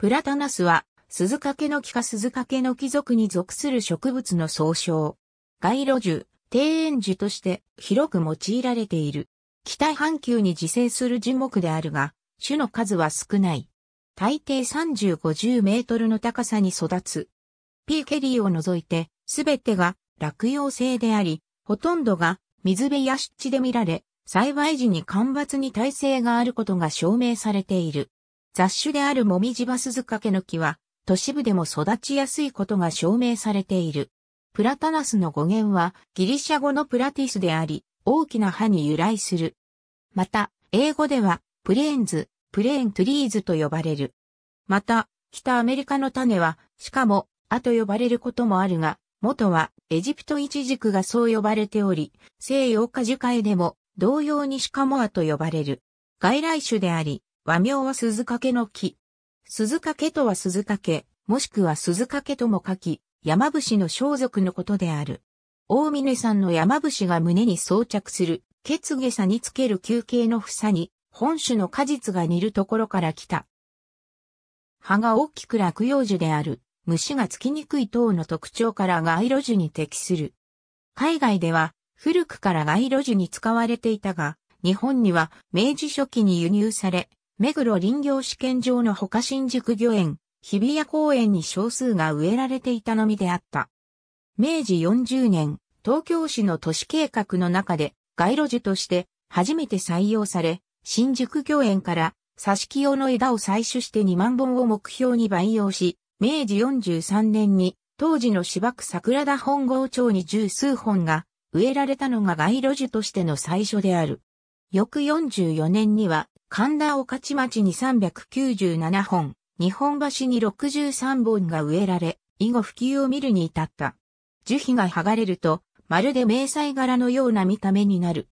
プラタナスは、鈴掛の木か鈴掛の木族に属する植物の総称。街路樹、庭園樹として広く用いられている。北半球に自生する樹木であるが、種の数は少ない。大抵30、50メートルの高さに育つ。ピーケリーを除いて、すべてが落葉性であり、ほとんどが水辺や湿地で見られ、栽培時に干ばつに耐性があることが証明されている。雑種であるモミジバスズカケノキは、都市部でも育ちやすいことが証明されている。プラタナスの語源はギリシャ語のプラティスであり、大きな葉に由来する。また、英語では、プレーンズ、プレーントゥリーズと呼ばれる。また、北アメリカの種は、しかも、アと呼ばれることもあるが、元はエジプトイチジクがそう呼ばれており、西洋果樹界でも同様にシカモアと呼ばれる。外来種であり、和名は鈴掛の木。鈴掛とは鈴掛、もしくは鈴掛とも書き、山伏の装束のことである。大峰さんの山伏が胸に装着する、ツ下さにつける休憩の房に、本種の果実が煮るところから来た。葉が大きく落葉樹である。虫がつきにくい等の特徴から街路樹に適する。海外では古くから街路樹に使われていたが、日本には明治初期に輸入され、目黒林業試験場のほか新宿御苑、日比谷公園に少数が植えられていたのみであった。明治40年、東京市の都市計画の中で街路樹として初めて採用され、新宿御苑から挿し木用の枝を採取して2万本を目標に培養し、明治43年に当時の芝区桜田本郷町に十数本が植えられたのが街路樹としての最初である。翌44年には神田御徒町に397本、日本橋に63本が植えられ、以後普及を見るに至った。樹皮が剥がれると、まるで迷彩柄のような見た目になる。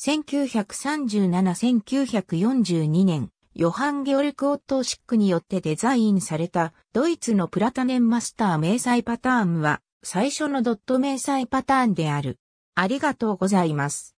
1937-1942年、ヨハン・ゲオルク・オットー・シックによってデザインされたドイツのプラタネンマスター迷彩パターンは最初のドット迷彩パターンである。ありがとうございます。